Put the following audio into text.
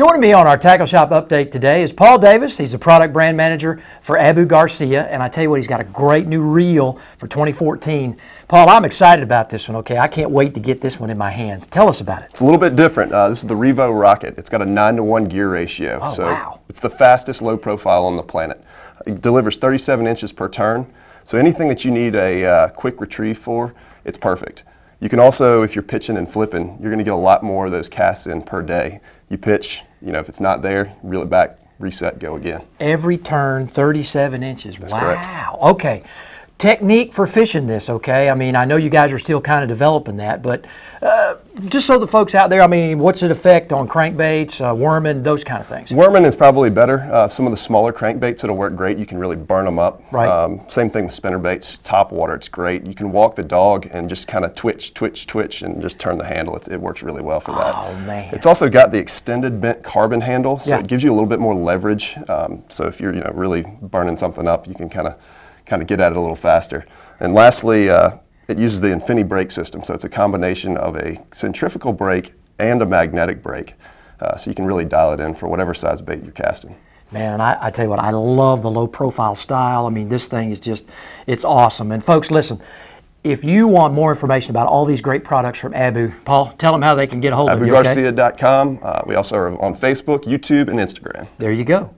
Joining me on our Tackle Shop update today is Paul Davis. He's the product brand manager for Abu Garcia, and I tell you what, he's got a great new reel for 2014. Paul, I'm excited about this one, okay? I can't wait to get this one in my hands. Tell us about it. It's a little bit different. Uh, this is the Revo Rocket. It's got a 9 to 1 gear ratio. Oh, so wow. It's the fastest low profile on the planet. It delivers 37 inches per turn, so anything that you need a uh, quick retrieve for, it's perfect. You can also, if you're pitching and flipping, you're going to get a lot more of those casts in per day. You pitch, you know, if it's not there, reel it back, reset, go again. Every turn, 37 inches. That's wow. Correct. Okay technique for fishing this, okay? I mean, I know you guys are still kind of developing that, but uh, just so the folks out there, I mean, what's it effect on crankbaits, uh, worming, those kind of things? Worming is probably better. Uh, some of the smaller crankbaits, it'll work great. You can really burn them up. Right. Um, same thing with spinnerbaits, top water, it's great. You can walk the dog and just kind of twitch, twitch, twitch, and just turn the handle. It, it, works really well for that. Oh, man. It's also got the extended bent carbon handle, so yeah. it gives you a little bit more leverage. Um, so if you're, you know, really burning something up, you can kind of kind of get at it a little faster. And lastly, uh, it uses the Infini brake system. So it's a combination of a centrifugal brake and a magnetic brake. Uh, so you can really dial it in for whatever size bait you're casting. Man, I, I, tell you what, I love the low profile style. I mean, this thing is just, it's awesome. And folks, listen, if you want more information about all these great products from Abu, Paul, tell them how they can get a hold of you. AbuGarcia.com. Okay? Uh, we also are on Facebook, YouTube, and Instagram. There you go.